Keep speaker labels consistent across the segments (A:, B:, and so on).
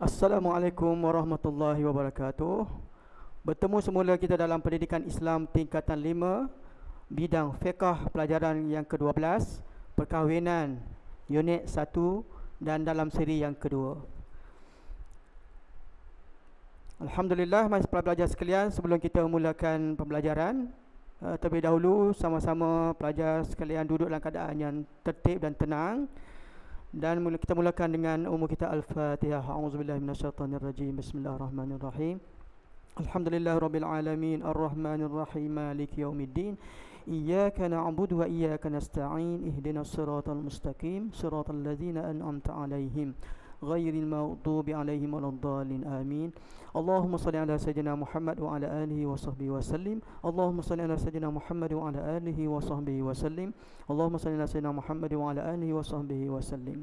A: Assalamualaikum warahmatullahi wabarakatuh Bertemu semula kita dalam pendidikan Islam tingkatan 5 Bidang fiqah pelajaran yang ke-12 Perkahwinan unit 1 dan dalam siri yang kedua Alhamdulillah mas pelajar sekalian sebelum kita memulakan pembelajaran eh, Terlebih dahulu sama-sama pelajar sekalian duduk dalam keadaan yang tertib dan tenang dan mula kita mulakan dengan umur kita al-Fatihah. A'udzubillahi minasyaitonirrajim. Bismillahirrahmanirrahim. Alhamdulillahirabbilalamin arrahmanirrahim maliki yaumiddin iyyaka na'budu wa iyyaka nasta'in ihdinas siratal mustaqim siratal ladzina an'amta 'alaihim غير المغضوب عليهم ولا الضالين آمين اللهم صل على سيدنا محمد وعلى آله وصحبه وسلم اللهم صل على سيدنا محمد وعلى آله وصحبه وسلم اللهم صل على سيدنا محمد وعلى آله وصحبه وسلم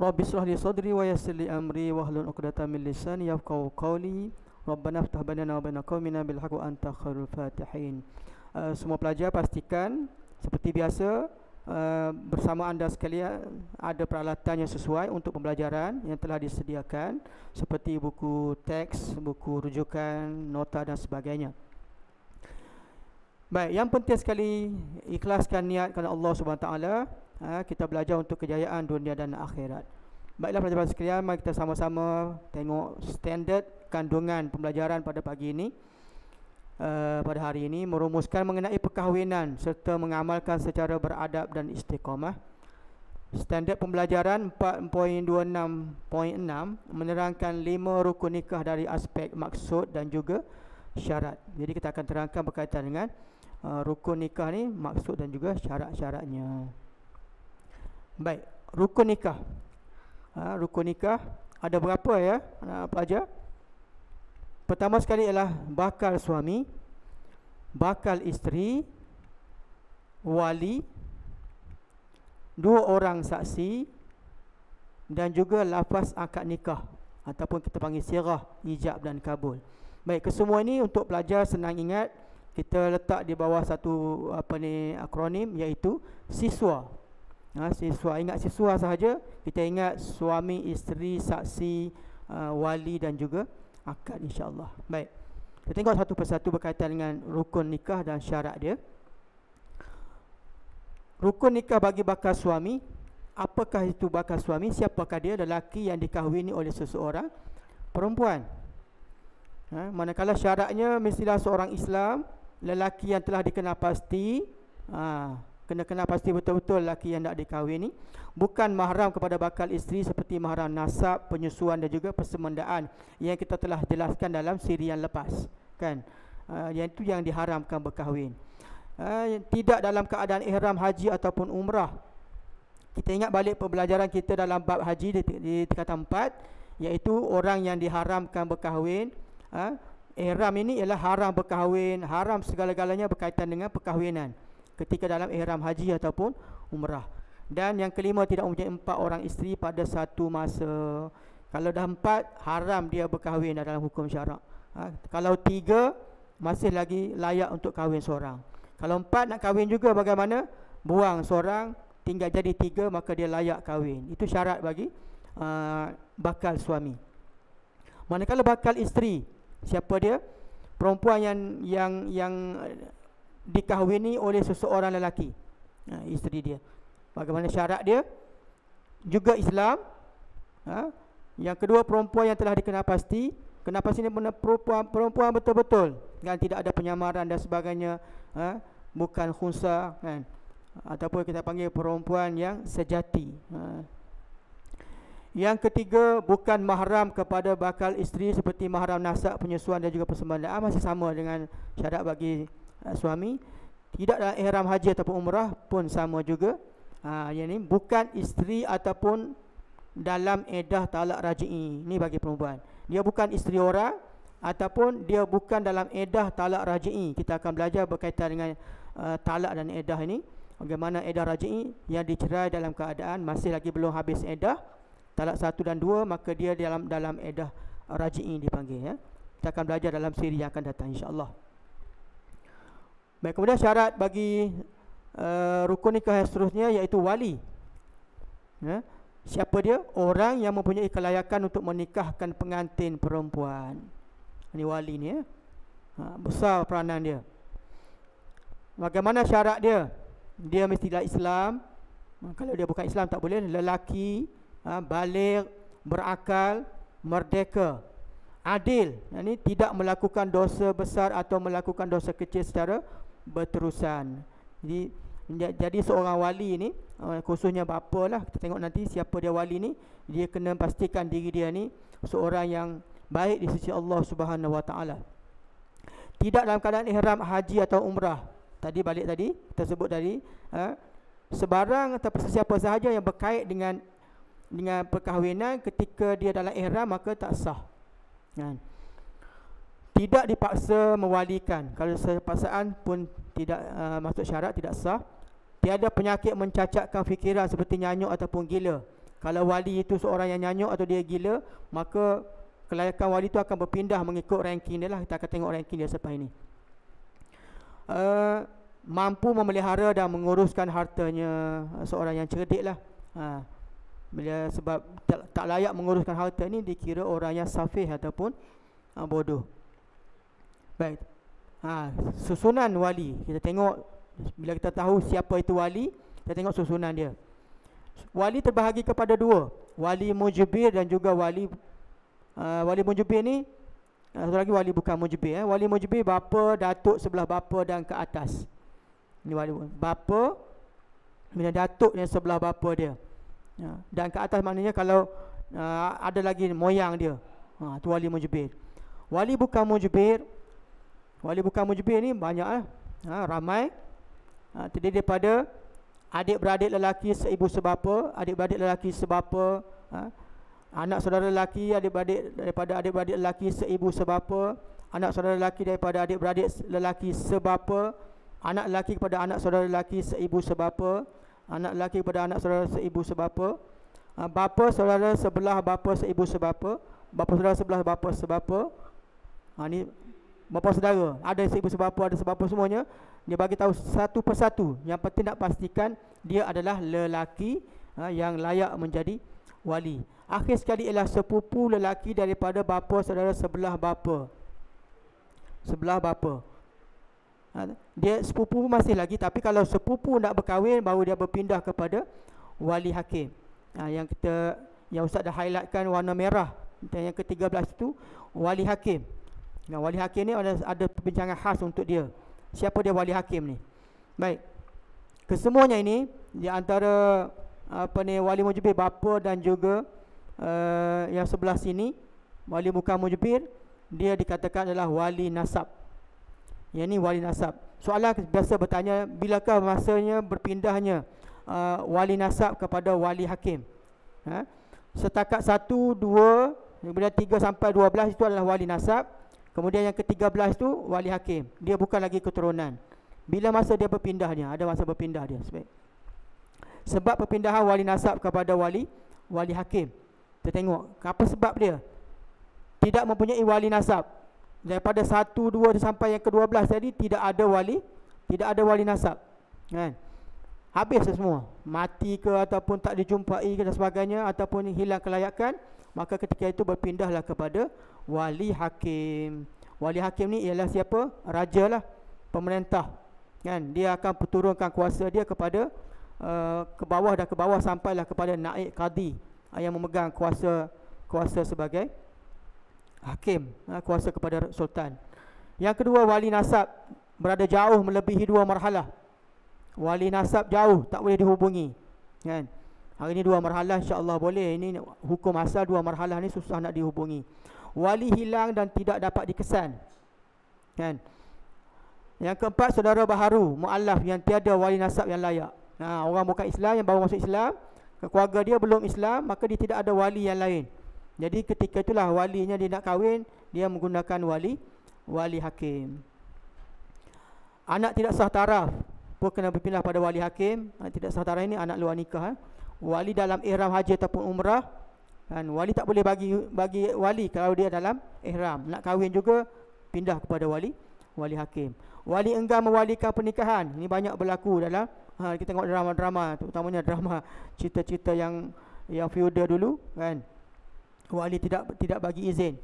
A: رب اشرح لي صدري ويسر لي امري واحلل عقدة من لساني يفقهوا قولي ربنا افتح بيننا وبين قومنا بالحق وانت خير الفاتحين semua pelajar pastikan seperti biasa Eh, bersama anda sekalian ada peralatan yang sesuai untuk pembelajaran yang telah disediakan seperti buku teks, buku rujukan, nota dan sebagainya. Baik, yang penting sekali ikhlaskan niat kepada Allah Subhanahu taala eh, kita belajar untuk kejayaan dunia dan akhirat. Baiklah pelajar sekalian, mari kita sama-sama tengok standard kandungan pembelajaran pada pagi ini. Eh, pada hari ini merumuskan mengenai perkahwinan serta mengamalkan secara beradab dan istiqamah. Standard pembelajaran 4.26.6 menerangkan lima rukun nikah dari aspek maksud dan juga syarat. Jadi kita akan terangkan berkaitan dengan uh, rukun nikah ni maksud dan juga syarat-syaratnya. Baik, rukun nikah. Ha, rukun nikah ada berapa ya? apa aja? Pertama sekali ialah bakal suami, bakal isteri, wali, dua orang saksi dan juga lafaz akad nikah ataupun kita panggil sirah, ijab dan kabul. Baik, kesemua ini untuk pelajar senang ingat, kita letak di bawah satu apa ni akronim iaitu siswa. Ha, siswa ingat siswa sahaja, kita ingat suami, isteri, saksi, uh, wali dan juga akad insyaAllah Baik Kita tengok satu persatu berkaitan dengan rukun nikah dan syarat dia Rukun nikah bagi bakal suami Apakah itu bakal suami? Siapakah dia? Lelaki yang dikahwini oleh seseorang Perempuan ha? Manakala syaratnya mestilah seorang Islam Lelaki yang telah dikenal pasti ha, kena kenal pasti betul-betul laki yang nak dikahwin ni bukan mahram kepada bakal isteri seperti mahram nasab, penyusuan dan juga persemendaan yang kita telah jelaskan dalam siri yang lepas kan uh, yang itu yang diharamkan berkahwin uh, tidak dalam keadaan ihram haji ataupun umrah kita ingat balik pembelajaran kita dalam bab haji di, di tingkatan 4 iaitu orang yang diharamkan berkahwin uh, Ihram ini ialah haram berkahwin, haram segala-galanya berkaitan dengan perkahwinan ketika dalam ihram haji ataupun umrah dan yang kelima tidak mempunyai empat orang isteri pada satu masa kalau dah empat haram dia berkahwin dalam hukum syarak ha? kalau tiga masih lagi layak untuk kahwin seorang kalau empat nak kahwin juga bagaimana buang seorang tinggal jadi tiga maka dia layak kahwin itu syarat bagi uh, bakal suami manakala bakal isteri siapa dia perempuan yang yang yang dikahwini oleh seseorang lelaki ha, isteri dia bagaimana syarat dia juga Islam ha? yang kedua perempuan yang telah dikenal pasti kenal pasti perempuan perempuan betul-betul dan tidak ada penyamaran dan sebagainya ha? bukan khunsa kan? ataupun kita panggil perempuan yang sejati ha? yang ketiga bukan mahram kepada bakal isteri seperti mahram nasab penyusuan dan juga persembahan ha, ah, masih sama dengan syarat bagi Ah, suami tidak dalam ihram haji ataupun umrah pun sama juga ha yang ni bukan isteri ataupun dalam edah talak raji'i Ini bagi perempuan dia bukan isteri orang ataupun dia bukan dalam edah talak raji'i kita akan belajar berkaitan dengan uh, talak dan edah ini bagaimana edah raji'i yang dicerai dalam keadaan masih lagi belum habis edah talak satu dan dua maka dia dalam dalam edah raji'i dipanggil ya kita akan belajar dalam siri yang akan datang insyaallah Baik, kemudian syarat bagi uh, rukun nikah yang seterusnya iaitu wali. Ya. Siapa dia? Orang yang mempunyai kelayakan untuk menikahkan pengantin perempuan. Ini wali ni ya. Ha, besar peranan dia. Bagaimana syarat dia? Dia mestilah Islam. Ha, kalau dia bukan Islam tak boleh. Lelaki, ha, balik, berakal, merdeka. Adil. Ini tidak melakukan dosa besar atau melakukan dosa kecil secara berterusan. Jadi jadi seorang wali ni eh, khususnya bapa lah kita tengok nanti siapa dia wali ni dia kena pastikan diri dia ni seorang yang baik di sisi Allah Subhanahu Wa Taala. Tidak dalam keadaan ihram haji atau umrah. Tadi balik tadi kita sebut tadi ha? sebarang atau sesiapa sahaja yang berkait dengan dengan perkahwinan ketika dia dalam ihram maka tak sah. Kan? Tidak dipaksa mewalikan Kalau sepasaan pun tidak uh, eh, masuk syarat tidak sah tiada penyakit mencacatkan fikiran seperti nyanyuk ataupun gila kalau wali itu seorang yang nyanyuk atau dia gila maka kelayakan wali itu akan berpindah mengikut ranking dia lah kita akan tengok ranking dia selepas ini uh, mampu memelihara dan menguruskan hartanya seorang yang cerdik lah ha. Bila sebab tak, tak layak menguruskan harta ini dikira orang yang safih ataupun ha, bodoh baik ha, susunan wali kita tengok bila kita tahu siapa itu wali kita tengok susunan dia wali terbahagi kepada dua wali mujibir dan juga wali uh, wali mujibir ni ha, satu lagi wali bukan mujibir eh. wali mujibir bapa datuk sebelah bapa dan ke atas ini wali bapa bila datuk yang sebelah bapa dia ha, dan ke atas maknanya kalau uh, ada lagi moyang dia ha, tu wali mujibir wali bukan mujibir Wali bukan mujbir ni banyak eh? ha, Ramai ha, Terdiri daripada Adik-beradik lelaki seibu sebapa Adik-beradik lelaki sebapa ha? Anak saudara lelaki Adik-beradik daripada adik-beradik lelaki seibu sebapa Anak saudara lelaki daripada adik-beradik lelaki sebapa Anak lelaki kepada anak saudara lelaki seibu sebapa Anak lelaki kepada anak saudara seibu sebapa ha, Bapa saudara sebelah bapa seibu sebapa Bapa saudara sebelah bapa sebapa ha, Ini bapa saudara ada sebab sebab apa ada sebab apa semuanya dia bagi tahu satu persatu yang penting nak pastikan dia adalah lelaki ha, yang layak menjadi wali akhir sekali ialah sepupu lelaki daripada bapa saudara sebelah bapa sebelah bapa ha, dia sepupu masih lagi tapi kalau sepupu nak berkahwin baru dia berpindah kepada wali hakim ha, yang kita yang ustaz dah highlightkan warna merah yang ke-13 itu wali hakim Nah, wali hakim ni ada, ada perbincangan khas untuk dia. Siapa dia wali hakim ni? Baik. Kesemuanya ini di antara apa ni wali mujbir bapa dan juga uh, yang sebelah sini wali bukan mujbir dia dikatakan adalah wali nasab. Yang ini wali nasab. Soalan biasa bertanya bilakah masanya berpindahnya uh, wali nasab kepada wali hakim? Ha? Setakat 1 2 kemudian 3 sampai 12 itu adalah wali nasab. Kemudian yang ke-13 tu wali hakim. Dia bukan lagi keturunan. Bila masa dia berpindah dia, ada masa berpindah dia. Sebab perpindahan wali nasab kepada wali wali hakim. Kita tengok apa sebab dia? Tidak mempunyai wali nasab. Daripada 1 2 sampai yang ke-12 tadi tidak ada wali, tidak ada wali nasab. Kan? Habis lah semua. Mati ke ataupun tak dijumpai ke dan sebagainya ataupun hilang kelayakan maka ketika itu berpindahlah kepada wali hakim. Wali hakim ni ialah siapa? Raja lah, pemerintah. Kan? Dia akan peturunkan kuasa dia kepada uh, ke bawah dan ke bawah sampailah kepada naik kadi eh, yang memegang kuasa kuasa sebagai hakim, eh, kuasa kepada sultan. Yang kedua wali nasab berada jauh melebihi dua marhalah. Wali nasab jauh tak boleh dihubungi. Kan? Hari ini dua marhalah insya-Allah boleh. Ini hukum asal dua marhalah ni susah nak dihubungi. Wali hilang dan tidak dapat dikesan. Kan? Yang keempat saudara baharu muallaf yang tiada wali nasab yang layak. Ha, orang bukan Islam yang baru masuk Islam, keluarga dia belum Islam, maka dia tidak ada wali yang lain. Jadi ketika itulah walinya dia nak kahwin, dia menggunakan wali wali hakim. Anak tidak sah taraf pun kena berpindah pada wali hakim. Anak tidak sah taraf ini anak luar nikah. Eh? wali dalam ihram haji ataupun umrah dan wali tak boleh bagi bagi wali kalau dia dalam ihram nak kahwin juga pindah kepada wali wali hakim wali enggan mewalikan pernikahan ini banyak berlaku dalam ha, kita tengok drama-drama terutamanya drama cerita-cerita yang yang feudal dulu kan wali tidak tidak bagi izin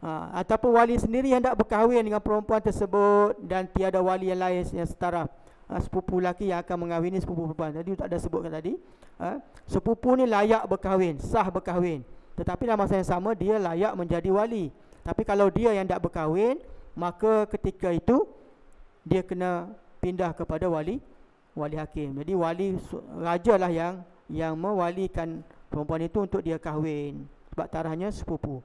A: ha, ataupun wali sendiri yang nak berkahwin dengan perempuan tersebut dan tiada wali yang lain yang setara ha, sepupu lelaki yang akan mengahwini sepupu perempuan. Tadi tak ada sebutkan tadi. Ha, sepupu ni layak berkahwin, sah berkahwin. Tetapi dalam masa yang sama dia layak menjadi wali. Tapi kalau dia yang tak berkahwin, maka ketika itu dia kena pindah kepada wali wali hakim. Jadi wali raja lah yang yang mewalikan perempuan itu untuk dia kahwin sebab tarahnya sepupu.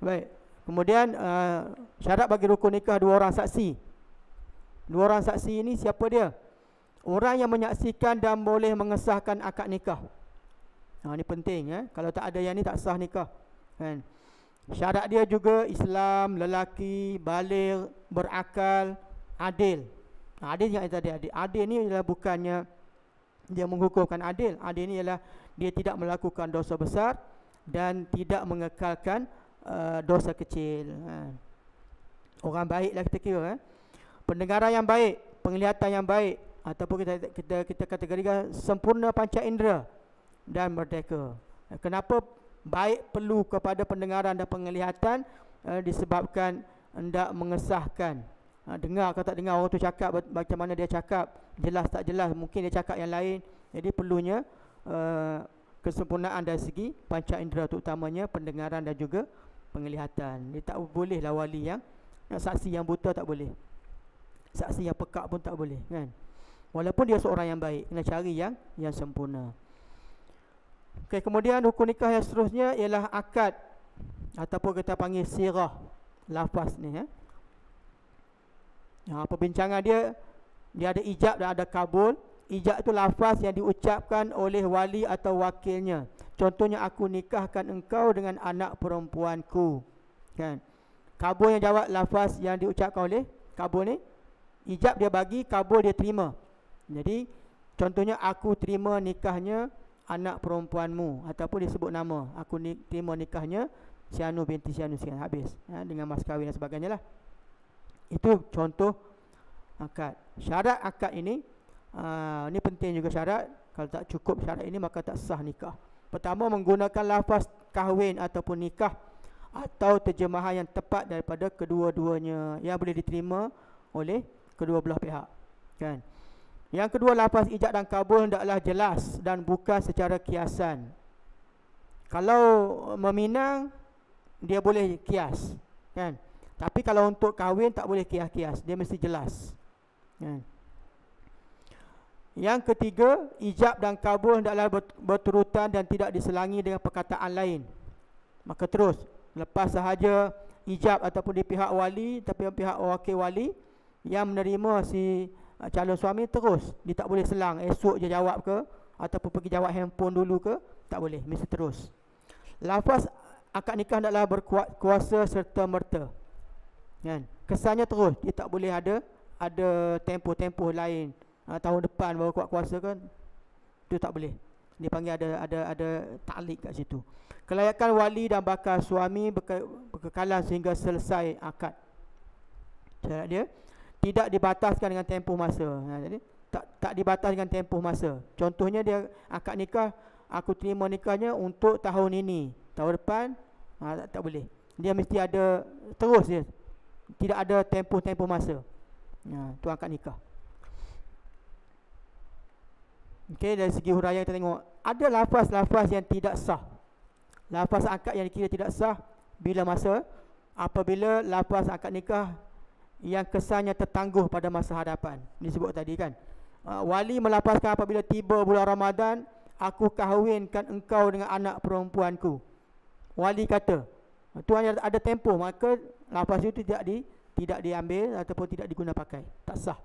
A: Baik. Kemudian uh, syarat bagi rukun nikah dua orang saksi. Dua orang saksi ini siapa dia? Orang yang menyaksikan dan boleh mengesahkan akad nikah. Ha, ini penting. Eh? Kalau tak ada yang ini, tak sah nikah. Kan? Syarat dia juga Islam, lelaki, balik, berakal, adil. Ha, adil yang tadi adil. Adil ni ialah bukannya dia menghukumkan adil. Adil ni ialah dia tidak melakukan dosa besar dan tidak mengekalkan uh, dosa kecil. Ha. Orang baiklah kita kira. Eh? pendengaran yang baik, penglihatan yang baik ataupun kita kita kita kategorikan sempurna panca indera dan merdeka. Eh, kenapa baik perlu kepada pendengaran dan penglihatan eh, disebabkan hendak mengesahkan ha, dengar atau tak dengar orang tu cakap macam mana dia cakap, jelas tak jelas, mungkin dia cakap yang lain. Jadi perlunya eh, kesempurnaan dari segi panca indera terutamanya pendengaran dan juga penglihatan. Dia tak boleh lawali yang saksi yang buta tak boleh saksi yang pekak pun tak boleh kan walaupun dia seorang yang baik kena cari yang yang sempurna okey kemudian hukum nikah yang seterusnya ialah akad ataupun kita panggil sirah lafaz ni ya eh? nah ha, perbincangan dia dia ada ijab dan ada kabul ijab itu lafaz yang diucapkan oleh wali atau wakilnya contohnya aku nikahkan engkau dengan anak perempuanku kan kabul yang jawab lafaz yang diucapkan oleh kabul ni ijab dia bagi, kabul dia terima. Jadi contohnya aku terima nikahnya anak perempuanmu ataupun dia sebut nama, aku ni terima nikahnya Sianu binti Sianu sekian habis ya, dengan mas kahwin dan sebagainya lah. Itu contoh akad. Syarat akad ini uh, ha, ni penting juga syarat. Kalau tak cukup syarat ini maka tak sah nikah. Pertama menggunakan lafaz kahwin ataupun nikah atau terjemahan yang tepat daripada kedua-duanya yang boleh diterima oleh kedua belah pihak kan yang kedua lapas ijab dan kabul hendaklah jelas dan bukan secara kiasan kalau meminang dia boleh kias kan tapi kalau untuk kahwin tak boleh kias-kias dia mesti jelas kan yang ketiga ijab dan kabul hendaklah berturutan dan tidak diselangi dengan perkataan lain maka terus lepas sahaja ijab ataupun di pihak wali tapi pihak wakil wali yang menerima si uh, calon suami terus dia tak boleh selang esok je jawab ke ataupun pergi jawab handphone dulu ke tak boleh mesti terus lafaz akad nikah adalah berkuat kuasa serta merta kan kesannya terus dia tak boleh ada ada tempoh-tempoh lain ha, tahun depan baru kuat kuasa kan tu tak boleh dia panggil ada ada ada taklik kat situ kelayakan wali dan bakal suami berkekalan sehingga selesai akad cara dia tidak dibataskan dengan tempoh masa ha, jadi tak tak dibatas dengan tempoh masa contohnya dia akad nikah aku terima nikahnya untuk tahun ini tahun depan ha, tak, tak boleh dia mesti ada terus dia tidak ada tempoh-tempoh masa ha, tu akad nikah Okey dari segi huraian kita tengok ada lafaz-lafaz yang tidak sah lafaz akad yang dikira tidak sah bila masa apabila lafaz akad nikah yang kesannya tertangguh pada masa hadapan. Ini sebut tadi kan. Ah, wali melapaskan apabila tiba bulan Ramadan, aku kahwinkan engkau dengan anak perempuanku. Wali kata, ah, Tuhan ada tempoh maka lafaz itu tidak di tidak diambil ataupun tidak diguna pakai. Tak sah.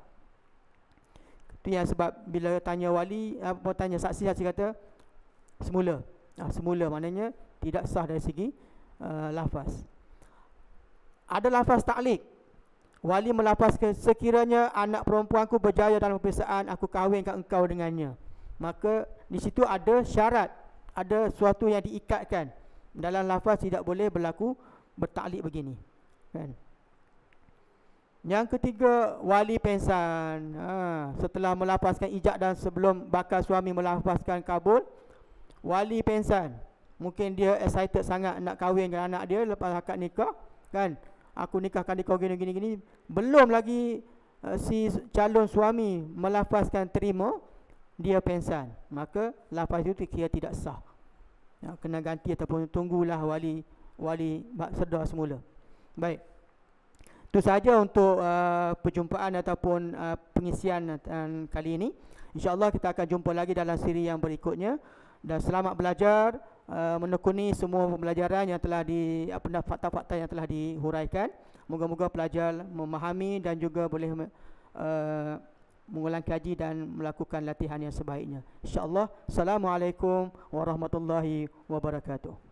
A: Itu yang sebab bila tanya wali, apa tanya saksi saksi kata semula. Ah, semula maknanya tidak sah dari segi uh, lafaz. Ada lafaz ta'liq Wali melafazkan sekiranya anak perempuanku berjaya dalam perpisahan aku kahwinkan engkau dengannya. Maka di situ ada syarat, ada sesuatu yang diikatkan. Dalam lafaz tidak boleh berlaku bertaklik begini. Kan? Yang ketiga, wali pensan. Ha, setelah melafazkan ijak dan sebelum bakal suami melafazkan kabul, wali pensan. Mungkin dia excited sangat nak kahwin dengan anak dia lepas akad nikah, kan? aku nikahkan dia kau gini gini gini belum lagi uh, si calon suami melafazkan terima dia pensan maka lafaz itu kira tidak sah ya, kena ganti ataupun tunggulah wali wali serda semula baik itu saja untuk uh, perjumpaan ataupun uh, pengisian uh, kali ini insyaallah kita akan jumpa lagi dalam siri yang berikutnya dan selamat belajar uh, menekuni semua pembelajaran yang telah di apa fakta-fakta yang telah dihuraikan. Moga-moga pelajar memahami dan juga boleh uh, mengulang kaji dan melakukan latihan yang sebaiknya. Insya-Allah. Assalamualaikum warahmatullahi wabarakatuh.